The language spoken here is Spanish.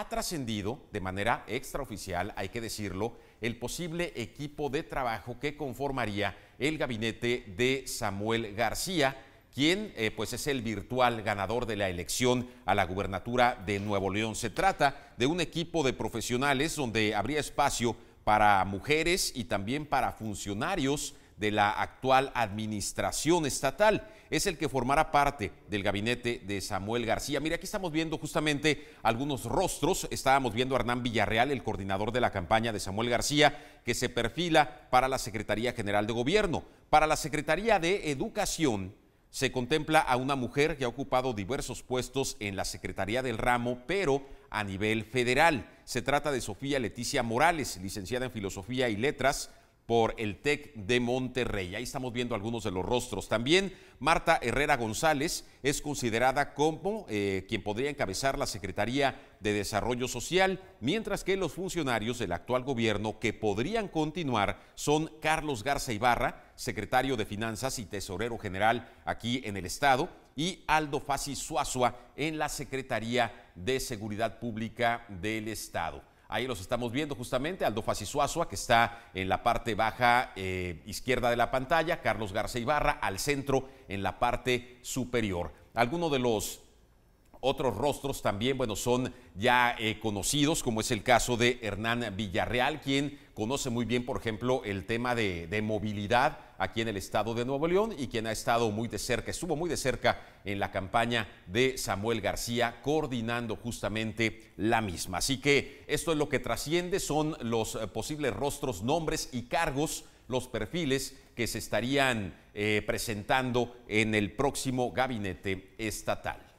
ha trascendido de manera extraoficial, hay que decirlo, el posible equipo de trabajo que conformaría el gabinete de Samuel García, quien eh, pues es el virtual ganador de la elección a la gubernatura de Nuevo León. Se trata de un equipo de profesionales donde habría espacio para mujeres y también para funcionarios de la actual administración estatal. Es el que formará parte del gabinete de Samuel García. Mira, aquí estamos viendo justamente algunos rostros. Estábamos viendo a Hernán Villarreal, el coordinador de la campaña de Samuel García, que se perfila para la Secretaría General de Gobierno. Para la Secretaría de Educación, se contempla a una mujer que ha ocupado diversos puestos en la Secretaría del Ramo, pero a nivel federal. Se trata de Sofía Leticia Morales, licenciada en Filosofía y Letras, por el TEC de Monterrey. Ahí estamos viendo algunos de los rostros. También Marta Herrera González es considerada como eh, quien podría encabezar la Secretaría de Desarrollo Social, mientras que los funcionarios del actual gobierno que podrían continuar son Carlos Garza Ibarra, secretario de Finanzas y Tesorero General aquí en el Estado, y Aldo Fassi Suazua en la Secretaría de Seguridad Pública del Estado. Ahí los estamos viendo justamente. Aldo Fasisuazua, que está en la parte baja eh, izquierda de la pantalla. Carlos Garza Ibarra al centro en la parte superior. Algunos de los otros rostros también, bueno, son ya eh, conocidos, como es el caso de Hernán Villarreal, quien conoce muy bien, por ejemplo, el tema de, movilidad aquí en el estado de Nuevo León y quien ha estado muy de cerca, estuvo muy de cerca en la campaña de Samuel García, coordinando justamente la misma. Así que esto es lo que trasciende, son los eh, posibles rostros, nombres y cargos, los perfiles que se estarían eh, presentando en el próximo gabinete estatal.